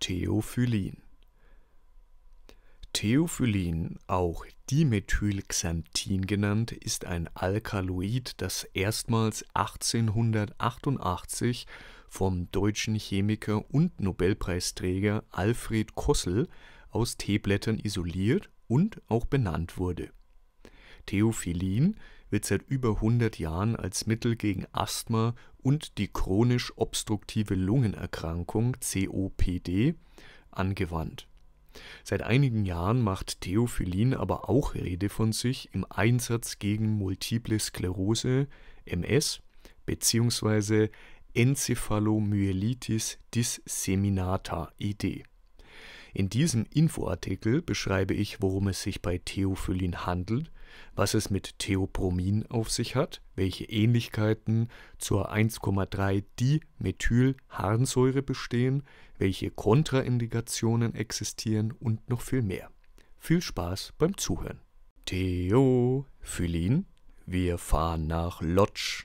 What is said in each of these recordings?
Theophyllin. Theophyllin, auch Dimethylxanthin genannt, ist ein Alkaloid, das erstmals 1888 vom deutschen Chemiker und Nobelpreisträger Alfred Kossel aus Teeblättern isoliert und auch benannt wurde. Theophylin wird seit über 100 Jahren als Mittel gegen Asthma und die chronisch obstruktive Lungenerkrankung COPD angewandt. Seit einigen Jahren macht Theophyllin aber auch Rede von sich im Einsatz gegen Multiple Sklerose, MS bzw. Enzephalomyelitis disseminata ED. In diesem Infoartikel beschreibe ich, worum es sich bei Theophyllin handelt was es mit Theopromin auf sich hat, welche Ähnlichkeiten zur 1,3-Dimethylharnsäure bestehen, welche Kontraindikationen existieren und noch viel mehr. Viel Spaß beim Zuhören. Theophyllin, wir fahren nach Lodz.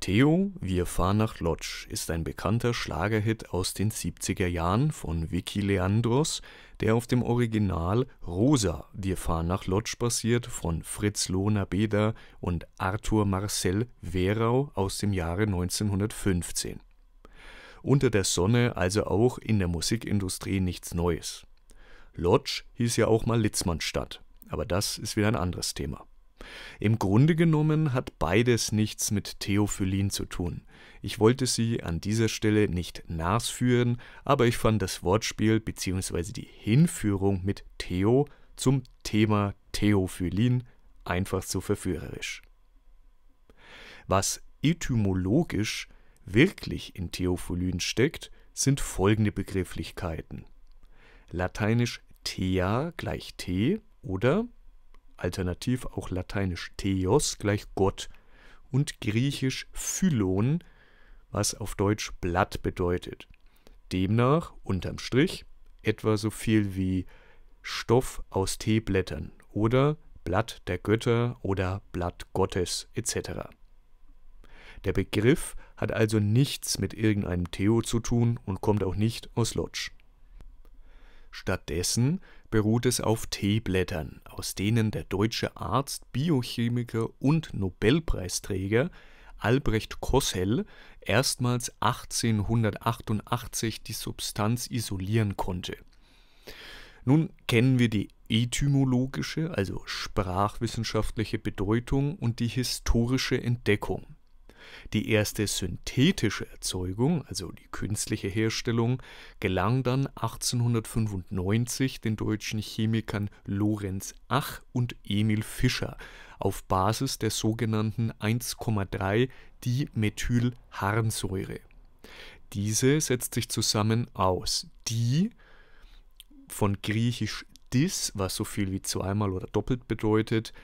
Theo, wir fahren nach Lodge ist ein bekannter Schlagerhit aus den 70er Jahren von Vicky Leandros, der auf dem Original Rosa, wir fahren nach Lodge basiert von Fritz lohner Beder und Arthur Marcel Werau aus dem Jahre 1915. Unter der Sonne also auch in der Musikindustrie nichts Neues. Lodge hieß ja auch mal Litzmannstadt, aber das ist wieder ein anderes Thema im Grunde genommen hat beides nichts mit Theophyllin zu tun. Ich wollte sie an dieser Stelle nicht nachführen, aber ich fand das Wortspiel bzw. die Hinführung mit Theo zum Thema Theophyllin einfach zu verführerisch. Was etymologisch wirklich in Theophyllin steckt, sind folgende Begrifflichkeiten. Lateinisch thea gleich T oder alternativ auch lateinisch Theos gleich Gott und griechisch Phylon, was auf Deutsch Blatt bedeutet. Demnach unterm Strich etwa so viel wie Stoff aus Teeblättern oder Blatt der Götter oder Blatt Gottes etc. Der Begriff hat also nichts mit irgendeinem Theo zu tun und kommt auch nicht aus Lodge. Stattdessen beruht es auf Teeblättern, aus denen der deutsche Arzt, Biochemiker und Nobelpreisträger Albrecht Kossel erstmals 1888 die Substanz isolieren konnte. Nun kennen wir die etymologische, also sprachwissenschaftliche Bedeutung und die historische Entdeckung. Die erste synthetische Erzeugung, also die künstliche Herstellung, gelang dann 1895 den deutschen Chemikern Lorenz Ach und Emil Fischer auf Basis der sogenannten 1,3-Dimethylharnsäure. Diese setzt sich zusammen aus Di von griechisch dis, was so viel wie zweimal oder doppelt bedeutet,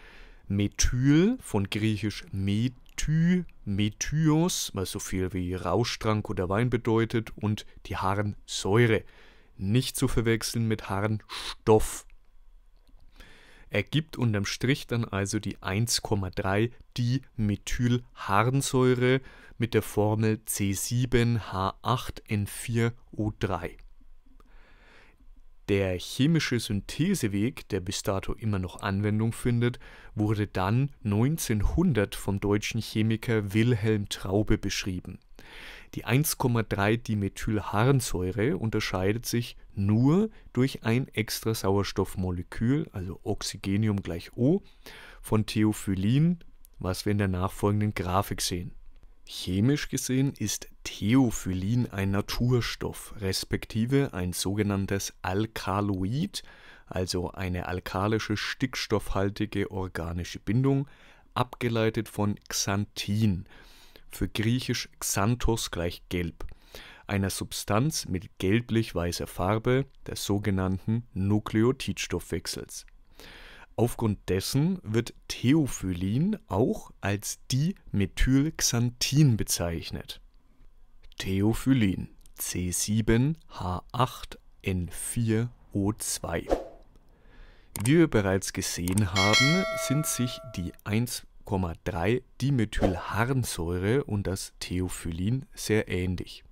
Methyl von griechisch met Methymethios, was so viel wie Rauschtrank oder Wein bedeutet, und die Harnsäure. Nicht zu verwechseln mit Harnstoff. Ergibt unterm Strich dann also die 1,3 Dimethylharnsäure mit der Formel C7H8N4O3. Der chemische Syntheseweg, der bis dato immer noch Anwendung findet, wurde dann 1900 vom deutschen Chemiker Wilhelm Traube beschrieben. Die 1,3-Dimethylharnsäure unterscheidet sich nur durch ein extra Sauerstoffmolekül, also Oxygenium gleich O, von Theophyllin, was wir in der nachfolgenden Grafik sehen Chemisch gesehen ist Theophyllin ein Naturstoff, respektive ein sogenanntes Alkaloid, also eine alkalische stickstoffhaltige organische Bindung, abgeleitet von Xanthin, für griechisch Xanthos gleich gelb, einer Substanz mit gelblich-weißer Farbe des sogenannten Nukleotidstoffwechsels Aufgrund dessen wird Theophyllin auch als Dimethylxanthin bezeichnet. Theophyllin C7H8N4O2 Wie wir bereits gesehen haben, sind sich die 1,3 Dimethylharnsäure und das Theophyllin sehr ähnlich.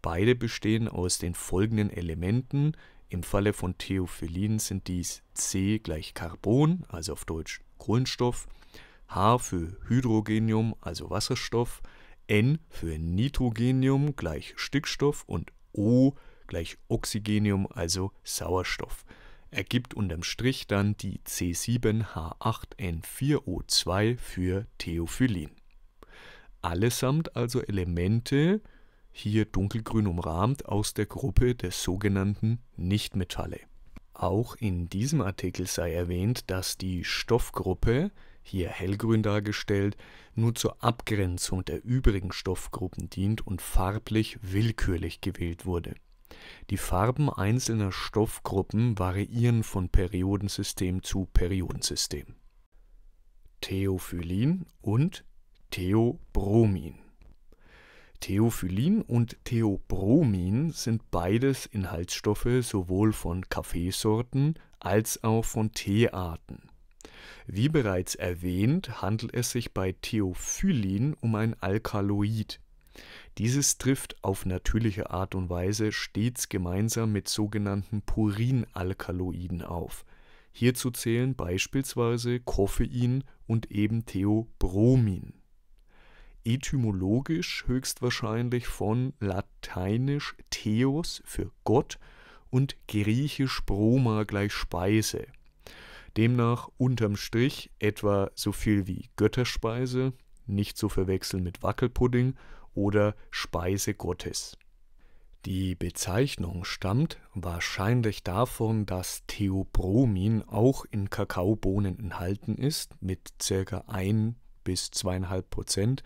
Beide bestehen aus den folgenden Elementen im Falle von Theophyllin sind dies C gleich Carbon, also auf Deutsch Kohlenstoff, H für Hydrogenium, also Wasserstoff, N für Nitrogenium gleich Stickstoff und O gleich Oxygenium, also Sauerstoff. Ergibt unterm Strich dann die C7H8N4O2 für Theophyllin. Allesamt also Elemente, hier dunkelgrün umrahmt, aus der Gruppe der sogenannten Nichtmetalle. Auch in diesem Artikel sei erwähnt, dass die Stoffgruppe, hier hellgrün dargestellt, nur zur Abgrenzung der übrigen Stoffgruppen dient und farblich willkürlich gewählt wurde. Die Farben einzelner Stoffgruppen variieren von Periodensystem zu Periodensystem. Theophyllin und Theobromin. Theophyllin und Theobromin sind beides Inhaltsstoffe sowohl von Kaffeesorten als auch von Teearten. Wie bereits erwähnt, handelt es sich bei Theophyllin um ein Alkaloid. Dieses trifft auf natürliche Art und Weise stets gemeinsam mit sogenannten Purinalkaloiden auf. Hierzu zählen beispielsweise Koffein und eben Theobromin etymologisch höchstwahrscheinlich von lateinisch Theos für Gott und griechisch Broma gleich Speise. Demnach unterm Strich etwa so viel wie Götterspeise, nicht zu verwechseln mit Wackelpudding oder Speise Gottes. Die Bezeichnung stammt wahrscheinlich davon, dass Theobromin auch in Kakaobohnen enthalten ist, mit ca. 1 bis 2,5 Prozent,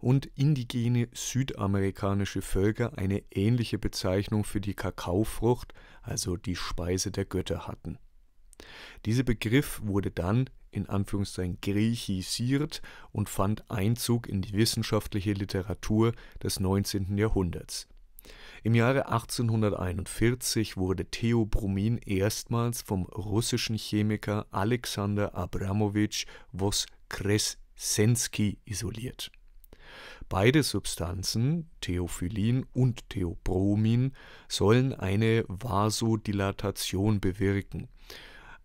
und indigene südamerikanische Völker eine ähnliche Bezeichnung für die Kakaofrucht, also die Speise der Götter hatten. Dieser Begriff wurde dann in Anführungszeichen griechisiert und fand Einzug in die wissenschaftliche Literatur des 19. Jahrhunderts. Im Jahre 1841 wurde Theobromin erstmals vom russischen Chemiker Alexander Abramowitsch Voskresensky isoliert. Beide Substanzen, Theophyllin und Theobromin, sollen eine Vasodilatation bewirken,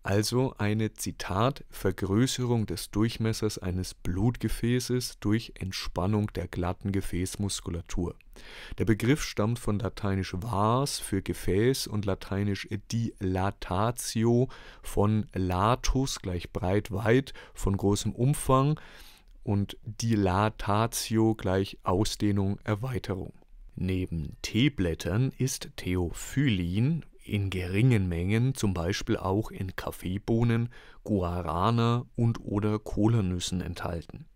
also eine Zitat Vergrößerung des Durchmessers eines Blutgefäßes durch Entspannung der glatten Gefäßmuskulatur. Der Begriff stammt von lateinisch vas für Gefäß und lateinisch dilatatio von latus gleich breit weit von großem Umfang und Dilatatio gleich Ausdehnung, Erweiterung. Neben Teeblättern ist Theophyllin in geringen Mengen zum Beispiel auch in Kaffeebohnen, Guarana und oder Kolanüssen enthalten.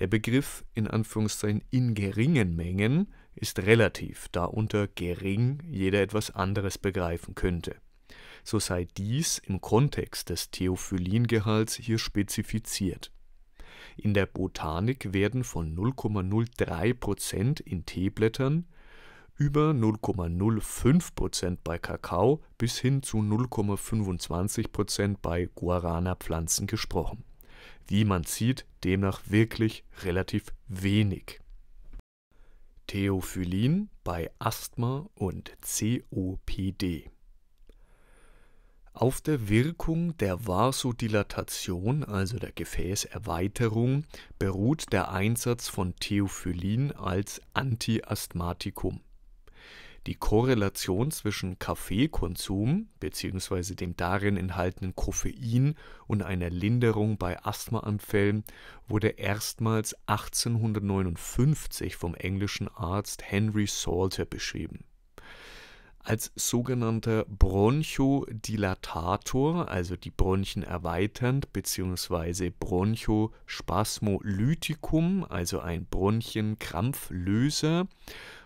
Der Begriff in Anführungszeichen in geringen Mengen ist relativ, da unter gering jeder etwas anderes begreifen könnte. So sei dies im Kontext des Theophyllingehalts hier spezifiziert. In der Botanik werden von 0,03 in Teeblättern über 0,05 bei Kakao bis hin zu 0,25 bei Guarana-Pflanzen gesprochen. Wie man sieht, demnach wirklich relativ wenig. Theophyllin bei Asthma und COPD auf der Wirkung der Vasodilatation, also der Gefäßerweiterung, beruht der Einsatz von Theophyllin als Antiasthmatikum. Die Korrelation zwischen Kaffeekonsum bzw. dem darin enthaltenen Koffein und einer Linderung bei Asthmaanfällen wurde erstmals 1859 vom englischen Arzt Henry Salter beschrieben als sogenannter Bronchodilatator, also die Bronchien erweiternd, beziehungsweise Bronchospasmolytikum, also ein Bronchienkrampflöser,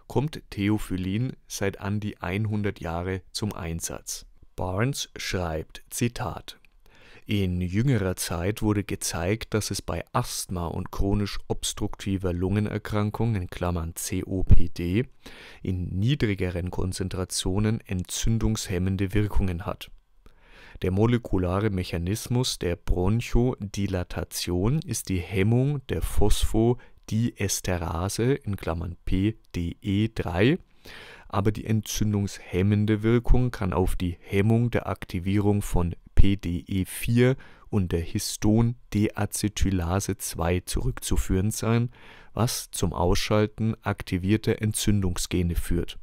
kommt Theophyllin seit an die 100 Jahre zum Einsatz. Barnes schreibt, Zitat, in jüngerer Zeit wurde gezeigt, dass es bei Asthma und chronisch obstruktiver Lungenerkrankung (COPD) in niedrigeren Konzentrationen entzündungshemmende Wirkungen hat. Der molekulare Mechanismus der Bronchodilatation ist die Hemmung der Phosphodiesterase in (PDE3), aber die entzündungshemmende Wirkung kann auf die Hemmung der Aktivierung von PDE4 und der Histon-Deacetylase 2 zurückzuführen sein, was zum Ausschalten aktivierter Entzündungsgene führt.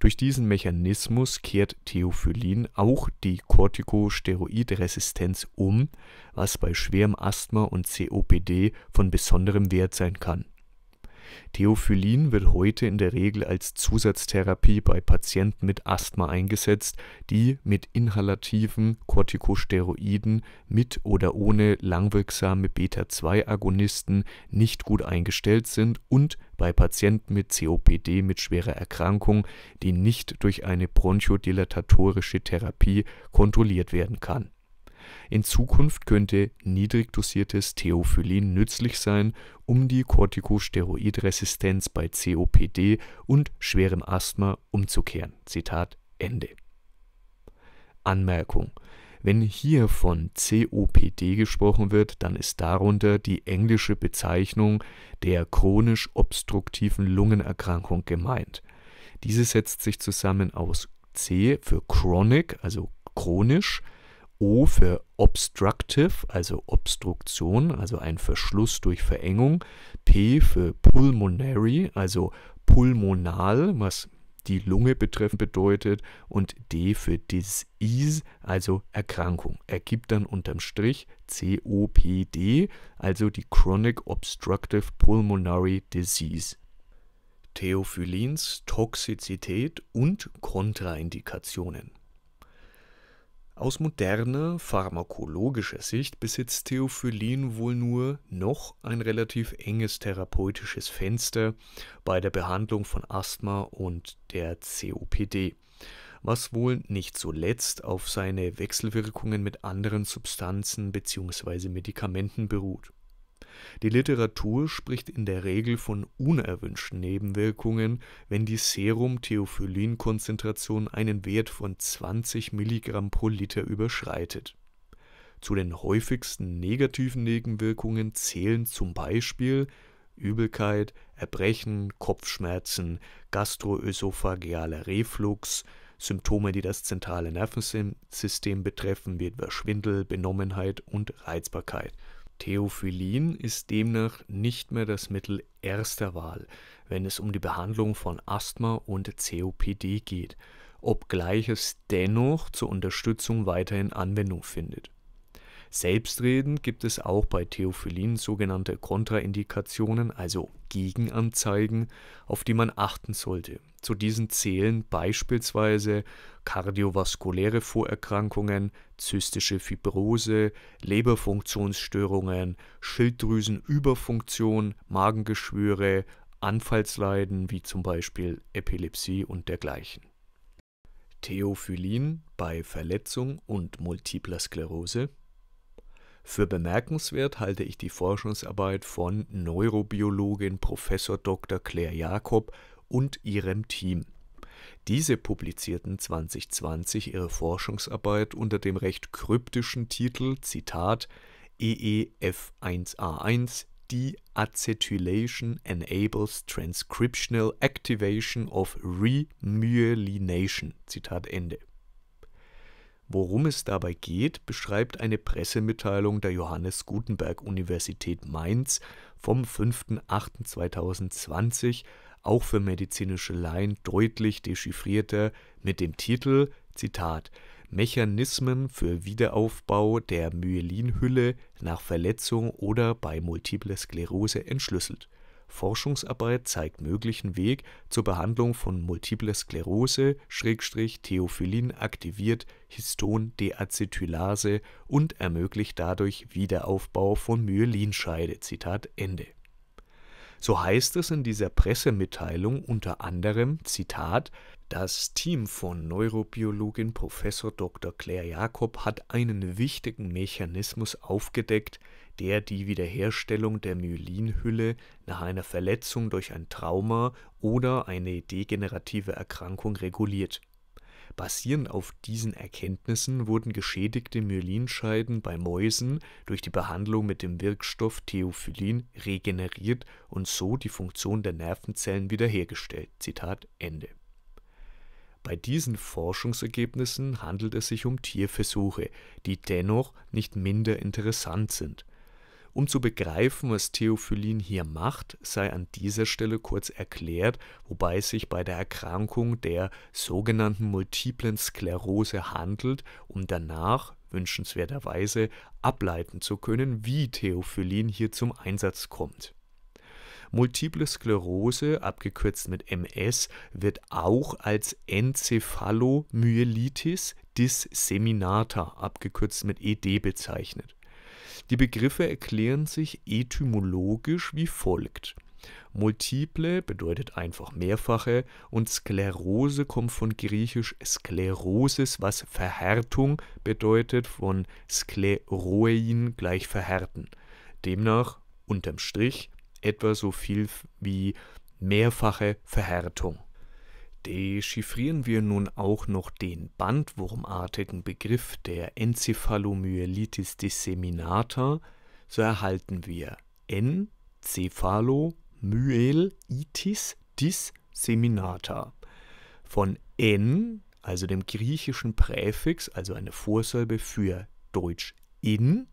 Durch diesen Mechanismus kehrt Theophyllin auch die Corticosteroidresistenz um, was bei schwerem Asthma und COPD von besonderem Wert sein kann Theophyllin wird heute in der Regel als Zusatztherapie bei Patienten mit Asthma eingesetzt, die mit inhalativen Corticosteroiden mit oder ohne langwirksame beta 2 agonisten nicht gut eingestellt sind und bei Patienten mit COPD mit schwerer Erkrankung, die nicht durch eine bronchodilatatorische Therapie kontrolliert werden kann in Zukunft könnte niedrig dosiertes Theophyllin nützlich sein, um die Corticosteroidresistenz bei COPD und schwerem Asthma umzukehren. Zitat Ende. Anmerkung: Wenn hier von COPD gesprochen wird, dann ist darunter die englische Bezeichnung der chronisch obstruktiven Lungenerkrankung gemeint. Diese setzt sich zusammen aus C für chronic, also chronisch O für Obstructive, also Obstruktion, also ein Verschluss durch Verengung. P für Pulmonary, also pulmonal, was die Lunge betreffend bedeutet. Und D für Disease, also Erkrankung. Ergibt dann unterm Strich COPD, also die Chronic Obstructive Pulmonary Disease. Theophyllins Toxizität und Kontraindikationen. Aus moderner pharmakologischer Sicht besitzt Theophyllin wohl nur noch ein relativ enges therapeutisches Fenster bei der Behandlung von Asthma und der COPD, was wohl nicht zuletzt auf seine Wechselwirkungen mit anderen Substanzen bzw. Medikamenten beruht die Literatur spricht in der Regel von unerwünschten Nebenwirkungen, wenn die Serum-Theophyllinkonzentration einen Wert von 20 Milligramm pro Liter überschreitet. Zu den häufigsten negativen Nebenwirkungen zählen zum Beispiel Übelkeit, Erbrechen, Kopfschmerzen, gastroösophagealer Reflux, Symptome, die das zentrale Nervensystem betreffen, wie etwa Schwindel, Benommenheit und Reizbarkeit Theophyllin ist demnach nicht mehr das Mittel erster Wahl, wenn es um die Behandlung von Asthma und COPD geht, obgleich es dennoch zur Unterstützung weiterhin Anwendung findet. Selbstredend gibt es auch bei Theophyllin sogenannte Kontraindikationen, also Gegenanzeigen, auf die man achten sollte. Zu diesen zählen beispielsweise kardiovaskuläre Vorerkrankungen, zystische Fibrose, Leberfunktionsstörungen, Schilddrüsenüberfunktion, Magengeschwüre, Anfallsleiden wie zum Beispiel Epilepsie und dergleichen. Theophyllin bei Verletzung und multipler Sklerose. Für bemerkenswert halte ich die Forschungsarbeit von Neurobiologin Prof. Dr. Claire Jakob und ihrem Team. Diese publizierten 2020 ihre Forschungsarbeit unter dem recht kryptischen Titel Zitat EEF1A1 Deacetylation enables transcriptional activation of remyelination. Zitat Ende. Worum es dabei geht, beschreibt eine Pressemitteilung der Johannes Gutenberg Universität Mainz vom 5.8.2020 auch für medizinische Laien deutlich dechiffrierter mit dem Titel Zitat Mechanismen für Wiederaufbau der Myelinhülle nach Verletzung oder bei Multiple Sklerose entschlüsselt. Forschungsarbeit zeigt möglichen Weg zur Behandlung von Multiple Sklerose, Schrägstrich, Theophyllin aktiviert, Histon-Deacetylase und ermöglicht dadurch Wiederaufbau von Myelinscheide. Zitat Ende. So heißt es in dieser Pressemitteilung unter anderem, Zitat, das Team von Neurobiologin Prof. Dr. Claire Jakob hat einen wichtigen Mechanismus aufgedeckt, der die Wiederherstellung der Myelinhülle nach einer Verletzung durch ein Trauma oder eine degenerative Erkrankung reguliert Basierend auf diesen Erkenntnissen wurden geschädigte Myelinscheiden bei Mäusen durch die Behandlung mit dem Wirkstoff Theophyllin regeneriert und so die Funktion der Nervenzellen wiederhergestellt. Zitat Ende. Bei diesen Forschungsergebnissen handelt es sich um Tierversuche, die dennoch nicht minder interessant sind um zu begreifen, was Theophyllin hier macht, sei an dieser Stelle kurz erklärt, wobei es sich bei der Erkrankung der sogenannten multiplen Sklerose handelt, um danach wünschenswerterweise ableiten zu können, wie Theophyllin hier zum Einsatz kommt. Multiple Sklerose, abgekürzt mit MS, wird auch als Enzephalomyelitis disseminata, abgekürzt mit ED, bezeichnet. Die Begriffe erklären sich etymologisch wie folgt. Multiple bedeutet einfach mehrfache und Sklerose kommt von griechisch Sklerosis, was Verhärtung bedeutet, von Skleroin gleich verhärten. Demnach unterm Strich etwa so viel wie mehrfache Verhärtung. Dechiffrieren wir nun auch noch den bandwurmartigen Begriff der Enzephalomyelitis disseminata, so erhalten wir Encephalomyelitis disseminata. Von N, also dem griechischen Präfix, also eine Vorsilbe für Deutsch in,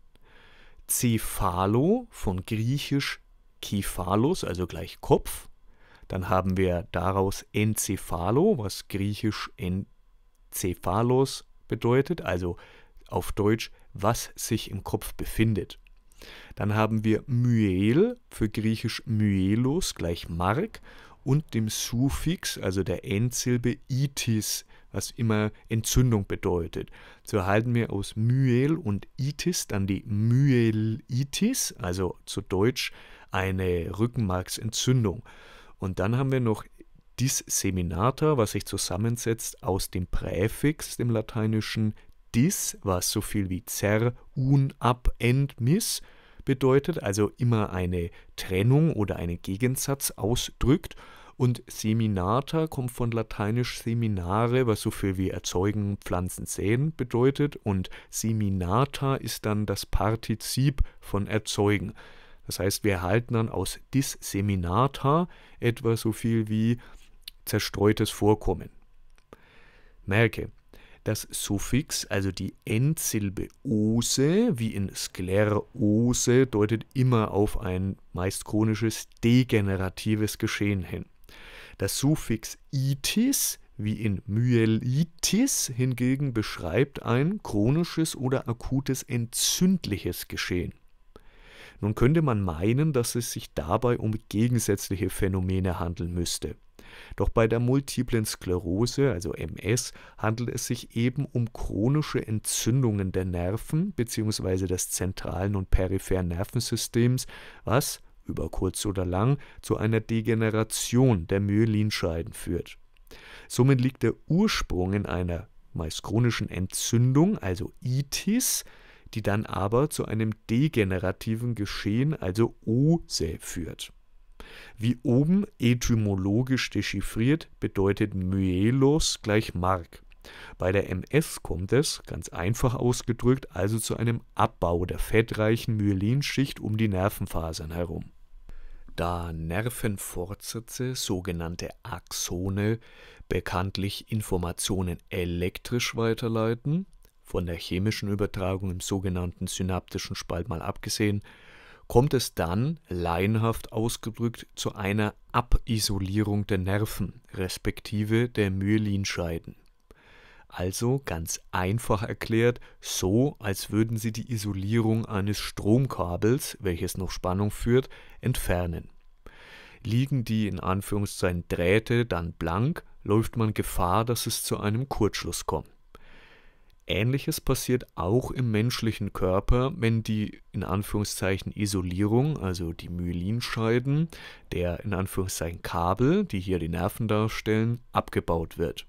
cephalo von griechisch Kephalos, also gleich Kopf, dann haben wir daraus Encephalo, was griechisch Encephalos bedeutet, also auf Deutsch, was sich im Kopf befindet. Dann haben wir Myel, für griechisch Myelos gleich Mark, und dem Suffix, also der Endsilbe itis, was immer Entzündung bedeutet. So erhalten wir aus Myel und itis dann die Myelitis, also zu Deutsch eine Rückenmarksentzündung. Und dann haben wir noch disseminata, was sich zusammensetzt aus dem Präfix, dem lateinischen dis, was so viel wie zer, un, ab, end, mis bedeutet, also immer eine Trennung oder einen Gegensatz ausdrückt. Und Seminata kommt von lateinisch Seminare, was so viel wie erzeugen, pflanzen, säen bedeutet. Und Seminata ist dann das Partizip von erzeugen. Das heißt, wir erhalten dann aus disseminata etwa so viel wie zerstreutes Vorkommen. Merke, das Suffix, also die Endsilbe ose, wie in Sklerose, deutet immer auf ein meist chronisches degeneratives Geschehen hin. Das Suffix itis, wie in Myelitis, hingegen beschreibt ein chronisches oder akutes entzündliches Geschehen. Nun könnte man meinen, dass es sich dabei um gegensätzliche Phänomene handeln müsste. Doch bei der multiplen Sklerose, also MS, handelt es sich eben um chronische Entzündungen der Nerven bzw. des zentralen und peripheren Nervensystems, was über kurz oder lang zu einer Degeneration der Myelinscheiden führt. Somit liegt der Ursprung in einer meist chronischen Entzündung, also Itis, die dann aber zu einem degenerativen Geschehen, also Ose, führt. Wie oben etymologisch dechiffriert bedeutet Myelos gleich Mark. Bei der MS kommt es, ganz einfach ausgedrückt, also zu einem Abbau der fettreichen Myelinschicht um die Nervenfasern herum. Da Nervenfortsätze, sogenannte Axone, bekanntlich Informationen elektrisch weiterleiten, von der chemischen Übertragung im sogenannten synaptischen Spalt mal abgesehen, kommt es dann, laienhaft ausgedrückt, zu einer Abisolierung der Nerven, respektive der Myelinscheiden. Also ganz einfach erklärt, so als würden sie die Isolierung eines Stromkabels, welches noch Spannung führt, entfernen. Liegen die in Anführungszeichen Drähte dann blank, läuft man Gefahr, dass es zu einem Kurzschluss kommt. Ähnliches passiert auch im menschlichen Körper, wenn die in Anführungszeichen Isolierung, also die Myelinscheiden, der in Anführungszeichen Kabel, die hier die Nerven darstellen, abgebaut wird.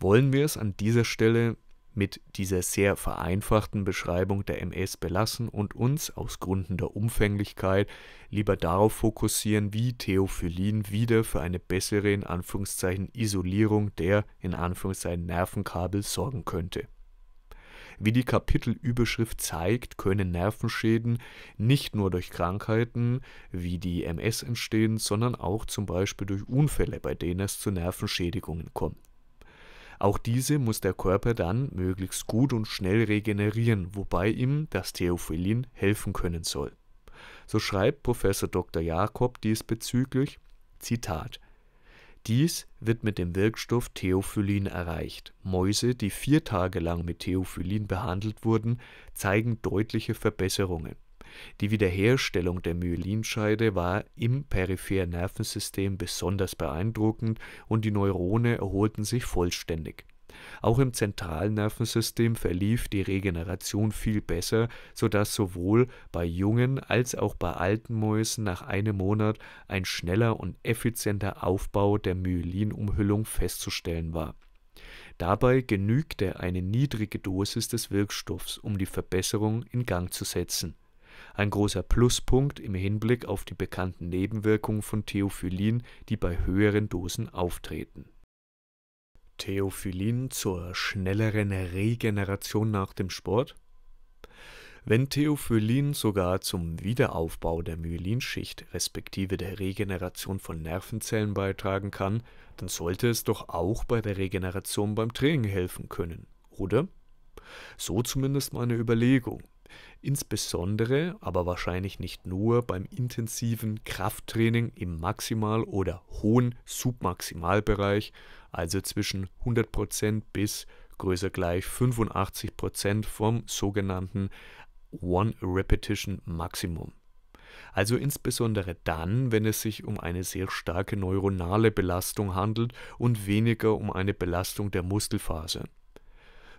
Wollen wir es an dieser Stelle mit dieser sehr vereinfachten Beschreibung der MS belassen und uns aus Gründen der Umfänglichkeit lieber darauf fokussieren, wie Theophyllin wieder für eine bessere in Anführungszeichen Isolierung der in Anführungszeichen Nervenkabel sorgen könnte. Wie die Kapitelüberschrift zeigt, können Nervenschäden nicht nur durch Krankheiten wie die MS entstehen, sondern auch zum Beispiel durch Unfälle, bei denen es zu Nervenschädigungen kommt. Auch diese muss der Körper dann möglichst gut und schnell regenerieren, wobei ihm das Theophyllin helfen können soll. So schreibt Prof. Dr. Jakob diesbezüglich, Zitat, dies wird mit dem Wirkstoff Theophyllin erreicht. Mäuse, die vier Tage lang mit Theophyllin behandelt wurden, zeigen deutliche Verbesserungen. Die Wiederherstellung der Myelinscheide war im peripheren Nervensystem besonders beeindruckend und die Neurone erholten sich vollständig. Auch im zentralen Nervensystem verlief die Regeneration viel besser, sodass sowohl bei jungen als auch bei alten Mäusen nach einem Monat ein schneller und effizienter Aufbau der Myelinumhüllung festzustellen war. Dabei genügte eine niedrige Dosis des Wirkstoffs, um die Verbesserung in Gang zu setzen ein großer Pluspunkt im Hinblick auf die bekannten Nebenwirkungen von Theophyllin, die bei höheren Dosen auftreten. Theophyllin zur schnelleren Regeneration nach dem Sport? Wenn Theophyllin sogar zum Wiederaufbau der Myelinschicht respektive der Regeneration von Nervenzellen beitragen kann, dann sollte es doch auch bei der Regeneration beim Training helfen können, oder? So zumindest meine Überlegung insbesondere, aber wahrscheinlich nicht nur beim intensiven Krafttraining im Maximal- oder hohen Submaximalbereich, also zwischen 100% bis größer gleich 85% vom sogenannten One Repetition Maximum. Also insbesondere dann, wenn es sich um eine sehr starke neuronale Belastung handelt und weniger um eine Belastung der Muskelfaser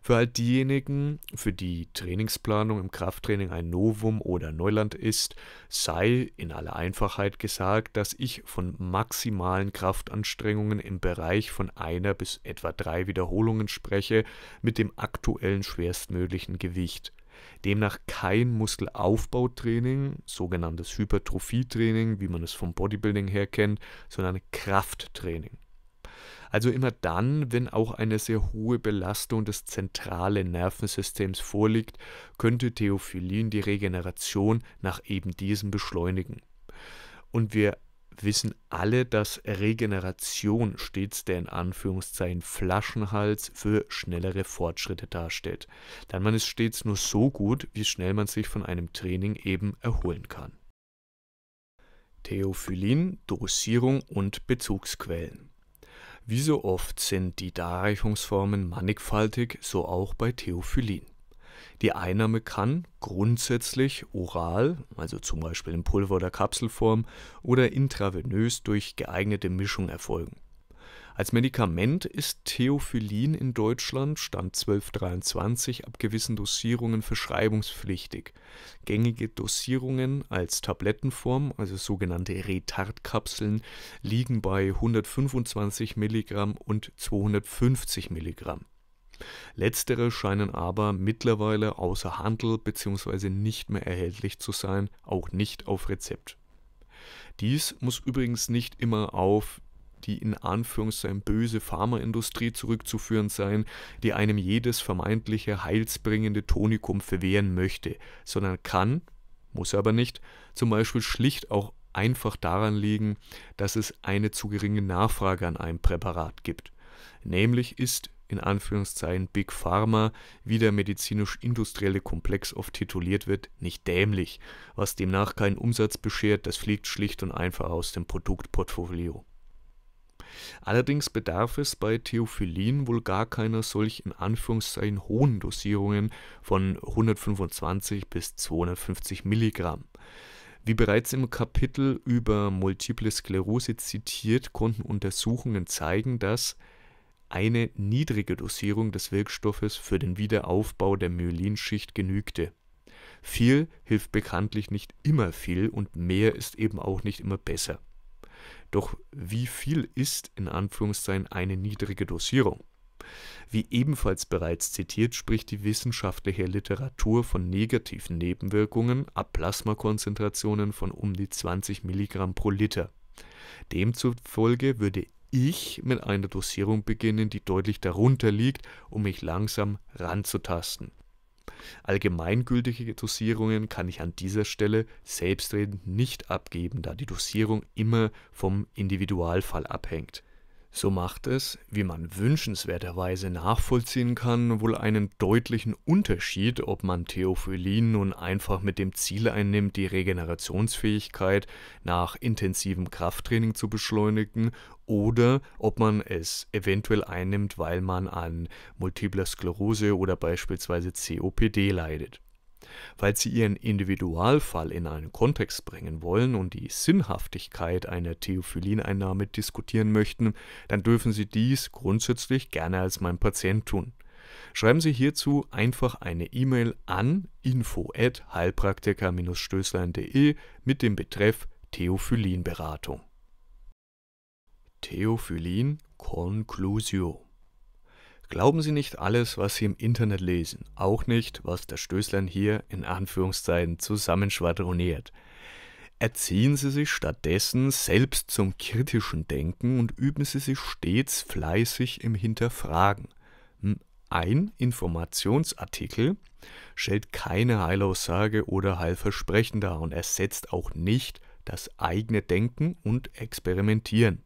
für all halt diejenigen, für die Trainingsplanung im Krafttraining ein Novum oder Neuland ist, sei in aller Einfachheit gesagt, dass ich von maximalen Kraftanstrengungen im Bereich von einer bis etwa drei Wiederholungen spreche mit dem aktuellen schwerstmöglichen Gewicht. Demnach kein Muskelaufbautraining, sogenanntes Hypertrophietraining, wie man es vom Bodybuilding her kennt, sondern Krafttraining. Also immer dann, wenn auch eine sehr hohe Belastung des zentralen Nervensystems vorliegt, könnte Theophyllin die Regeneration nach eben diesem beschleunigen. Und wir wissen alle, dass Regeneration stets der in Anführungszeichen Flaschenhals für schnellere Fortschritte darstellt. Denn man ist stets nur so gut, wie schnell man sich von einem Training eben erholen kann. Theophyllin, Dosierung und Bezugsquellen. Wie so oft sind die Darreichungsformen mannigfaltig, so auch bei Theophyllin. Die Einnahme kann grundsätzlich oral, also zum Beispiel in Pulver- oder Kapselform, oder intravenös durch geeignete Mischung erfolgen als Medikament ist Theophylline in Deutschland (Stand 1223, ab gewissen Dosierungen verschreibungspflichtig. Gängige Dosierungen als Tablettenform also sogenannte (Retardkapseln) liegen bei 125 Milligramm und 250 Milligramm. Letztere scheinen aber mittlerweile außer Handel bzw. nicht mehr erhältlich zu sein, auch nicht auf Rezept. Dies muss übrigens nicht immer auf die in Anführungszeichen böse Pharmaindustrie zurückzuführen seien, die einem jedes vermeintliche heilsbringende Tonikum verwehren möchte, sondern kann, muss aber nicht, zum Beispiel schlicht auch einfach daran liegen, dass es eine zu geringe Nachfrage an einem Präparat gibt. Nämlich ist in Anführungszeichen Big Pharma, wie der medizinisch-industrielle Komplex oft tituliert wird, nicht dämlich, was demnach keinen Umsatz beschert, das fliegt schlicht und einfach aus dem Produktportfolio. Allerdings bedarf es bei Theophyllin wohl gar keiner solchen in Anführungszeichen hohen Dosierungen von 125 bis 250 Milligramm. Wie bereits im Kapitel über Multiple Sklerose zitiert, konnten Untersuchungen zeigen, dass eine niedrige Dosierung des Wirkstoffes für den Wiederaufbau der Myelinschicht genügte. Viel hilft bekanntlich nicht immer viel und mehr ist eben auch nicht immer besser. Doch wie viel ist in Anführungszeichen eine niedrige Dosierung? Wie ebenfalls bereits zitiert, spricht die wissenschaftliche Literatur von negativen Nebenwirkungen ab Plasmakonzentrationen von um die 20 Milligramm pro Liter. Demzufolge würde ich mit einer Dosierung beginnen, die deutlich darunter liegt, um mich langsam ranzutasten Allgemeingültige Dosierungen kann ich an dieser Stelle selbstredend nicht abgeben, da die Dosierung immer vom Individualfall abhängt so macht es, wie man wünschenswerterweise nachvollziehen kann, wohl einen deutlichen Unterschied, ob man Theophyllin nun einfach mit dem Ziel einnimmt, die Regenerationsfähigkeit nach intensivem Krafttraining zu beschleunigen, oder ob man es eventuell einnimmt, weil man an multipler Sklerose oder beispielsweise COPD leidet weil sie ihren Individualfall in einen Kontext bringen wollen und die Sinnhaftigkeit einer Theophylineinnahme diskutieren möchten, dann dürfen Sie dies grundsätzlich gerne als mein Patient tun. Schreiben Sie hierzu einfach eine E-Mail an info@heilpraktiker-stößlein.de mit dem Betreff Theophyllin-Beratung. Theophyllin Conclusio Glauben Sie nicht alles, was Sie im Internet lesen, auch nicht, was der Stößlein hier in Anführungszeichen zusammenschwadroniert. Erziehen Sie sich stattdessen selbst zum kritischen Denken und üben Sie sich stets fleißig im Hinterfragen. Hm, ein Informationsartikel stellt keine Heilaussage oder Heilversprechen dar und ersetzt auch nicht das eigene Denken und Experimentieren.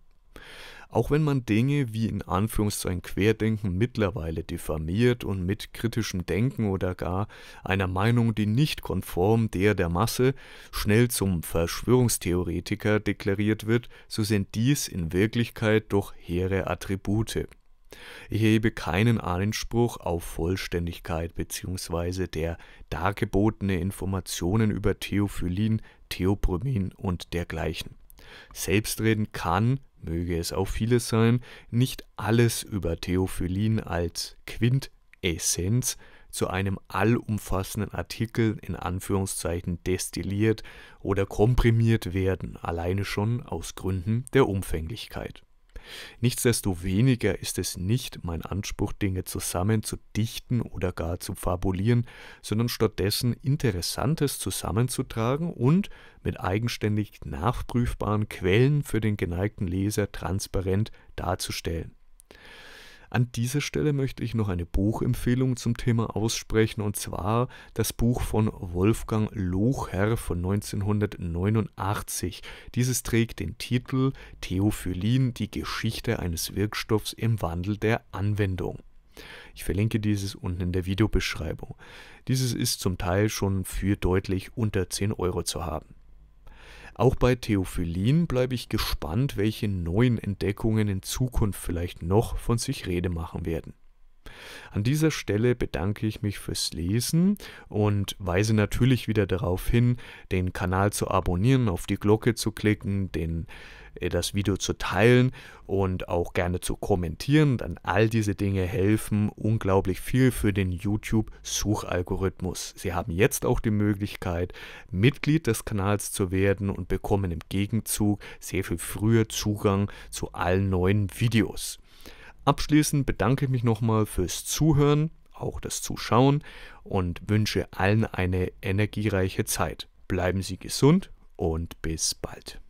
Auch wenn man Dinge wie in Anführungszeichen Querdenken mittlerweile diffamiert und mit kritischem Denken oder gar einer Meinung, die nicht konform der der Masse, schnell zum Verschwörungstheoretiker deklariert wird, so sind dies in Wirklichkeit doch hehre Attribute. Ich hebe keinen Anspruch auf Vollständigkeit bzw. der dargebotene Informationen über Theophyllin, Theopromin und dergleichen. Selbstreden kann möge es auch vieles sein, nicht alles über Theophyllin als Quintessenz zu einem allumfassenden Artikel in Anführungszeichen destilliert oder komprimiert werden, alleine schon aus Gründen der Umfänglichkeit. Nichtsdestoweniger ist es nicht mein Anspruch, Dinge zusammen zu dichten oder gar zu fabulieren, sondern stattdessen Interessantes zusammenzutragen und mit eigenständig nachprüfbaren Quellen für den geneigten Leser transparent darzustellen. An dieser Stelle möchte ich noch eine Buchempfehlung zum Thema aussprechen und zwar das Buch von Wolfgang Locher von 1989. Dieses trägt den Titel Theophyllin, die Geschichte eines Wirkstoffs im Wandel der Anwendung. Ich verlinke dieses unten in der Videobeschreibung. Dieses ist zum Teil schon für deutlich unter 10 Euro zu haben. Auch bei Theophyllin bleibe ich gespannt, welche neuen Entdeckungen in Zukunft vielleicht noch von sich Rede machen werden. An dieser Stelle bedanke ich mich fürs Lesen und weise natürlich wieder darauf hin, den Kanal zu abonnieren, auf die Glocke zu klicken, den äh, das Video zu teilen und auch gerne zu kommentieren, dann all diese Dinge helfen unglaublich viel für den YouTube-Suchalgorithmus. Sie haben jetzt auch die Möglichkeit, Mitglied des Kanals zu werden und bekommen im Gegenzug sehr viel früher Zugang zu allen neuen Videos. Abschließend bedanke ich mich nochmal fürs Zuhören, auch das Zuschauen und wünsche allen eine energiereiche Zeit. Bleiben Sie gesund und bis bald.